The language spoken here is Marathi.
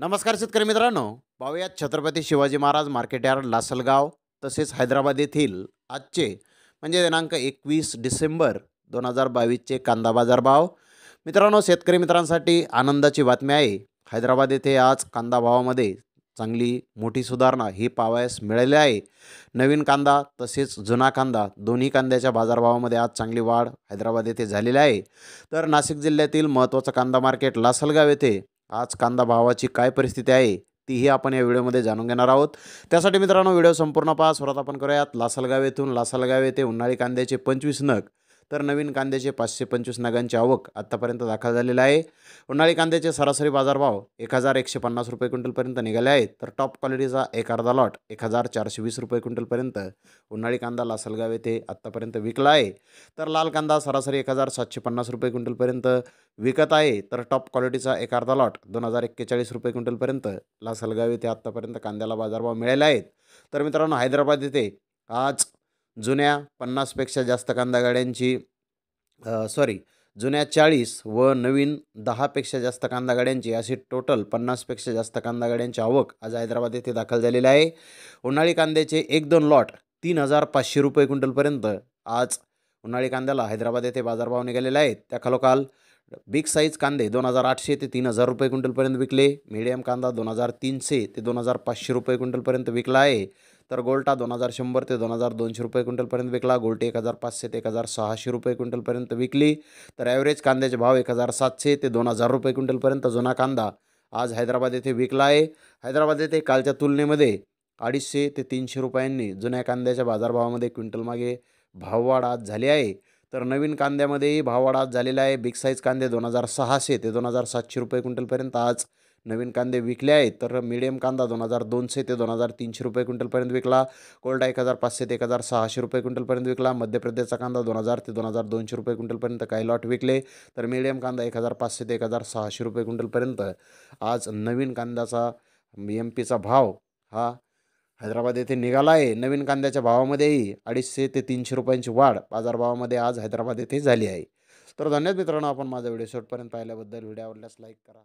नमस्कार शेतकरी मित्रांनो पाहूयात छत्रपती शिवाजी महाराज मार्केट यार्ड लासलगाव तसेच हैदराबाद येथील आजचे म्हणजे दिनांक एकवीस डिसेंबर दोन हजार बावीसचे कांदा बाजार भाव मित्रांनो शेतकरी मित्रांसाठी आनंदाची बातमी आहे हैदराबाद येथे आज कांदा भावामध्ये चांगली मोठी सुधारणा ही पावयास मिळाली आहे नवीन कांदा तसेच जुना कांदा दोन्ही कांद्याच्या बाजारभावामध्ये आज चांगली वाढ हैदराबाद येथे झालेली आहे तर नाशिक जिल्ह्यातील महत्त्वाचं कांदा मार्केट लासलगाव येथे आज कांदा भावाची काय परिस्थिती आहे तीही आपण या व्हिडिओमध्ये जाणून घेणार आहोत त्यासाठी मित्रांनो व्हिडिओ संपूर्ण पहा स्वतः आपण करूयात लासलगाव येथून लासलगाव येथे उन्हाळी कांद्याचे पंचवीस नग तर नवीन कांद्याचे पाचशे पंचवीस नगांची आवक आत्तापर्यंत दाखल झालेला आहे उन्हाळी कांद्याचे सरासरी बाजारभाव एक हजार एकशे पन्नास रुपये क्विंटलपर्यंत निघाले आहेत तर टॉप क्वालिटीचा एक अर्धा लॉट एक हजार चारशे वीस रुपये क्विंटलपर्यंत उन्हाळी कांदा लासलगाव येथे आत्तापर्यंत विकला आहे तर लाल कांदा सरासरी एक हजार सातशे पन्नास रुपये क्विंटलपर्यंत विकत आहे तर टॉप क्वालिटीचा एक अर्धा लॉट दोन हजार एक्केचाळीस रुपये क्विंटलपर्यंत लासलगाव येथे आत्तापर्यंत कांद्याला बाजारभाव मिळाले आहेत तर मित्रांनो हैदराबाद येथे आज जुन्या पन्नासपेक्षा जास्त कांदा गाड्यांची सॉरी जुन्या चाळीस व नवीन दहापेक्षा जास्त कांदा गाड्यांची अशी टोटल पन्नासपेक्षा जास्त कांदा गाड्यांची आवक आज हैदराबाद येथे दाखल झालेली आहे उन्हाळी कांद्याचे एक दोन लॉट तीन हजार पाचशे रुपये क्विंटलपर्यंत आज उन्हाळी कांद्याला हैदराबाद येथे बाजारभाव निघालेले आहेत त्या खालोखाल बिग साईज कांदे दोन हजार आठशे ते तीन हजार रुपये क्विंटलपर्यंत विकले मिडियम कांदा दोन हजार तीनशे ते दोन हजार पाचशे रुपये क्विंटलपर्यंत विकला आहे तर गोल्टा दोन हजार शंभर ते दोन हजार दोनशे रुपये क्विंटलपर्यंत विकला गोल्टे एक हजार पाचशे ते एक हजार सहाशे रुपये क्विंटलपर्यंत विकली तर ॲव्हरेज कांद्याचे भाव एक हजार सातशे ते दोन हजार रुपये क्विंटलपर्यंत जुना कांदा आज हैदराबाद येथे विकला आहे हैदराबाद येथे कालच्या तुलनेमध्ये अडीचशे ते तीनशे रुपयांनी जुन्या कांद्याच्या बाजारभावामध्ये क्विंटलमागे भाववाढ आज झाली आहे तर नवीन कांद्यामध्येही भाववाढ आज झालेला आहे बिग साईज कांदे दोन हजार सहाशे ते दोन हजार सातशे रुपये क्विंटलपर्यंत आज नवीन कांदे विकले आहेत तर मिडियम कांदा दोन हजार दोनशे ते दोन हजार तीनशे रुपये क्विंटलपर्यंत विकला कोल्डा एक हजार पाचशे ते एक हजार सहाशे रुपये क्विंटलपर्यंत विकला मध्य प्रदेशचा कांदा दोन हजार ते दोन हजार दोनशे रुपये क्विंटलपर्यंत काही लॉट विकले तर मिडियम कांदा एक हजार पाचशे ते एक हजार सहाशे रुपये क्विंटलपर्यंत आज नवीन कांद्याचा एम पीचा भाव हा हैदराबाद येथे निघाला आहे नवीन कांद्याच्या भावामध्येही अडीचशे ते तीनशे रुपयांची वाढ बाजारभावामध्ये आज हैदराबाद येथे झाली आहे तर धन्यवाद मित्रांनो आपण माझा व्हिडिओ शेवटपर्यंत पाहिल्याबद्दल व्हिडिओ आवडल्यास लाईक करा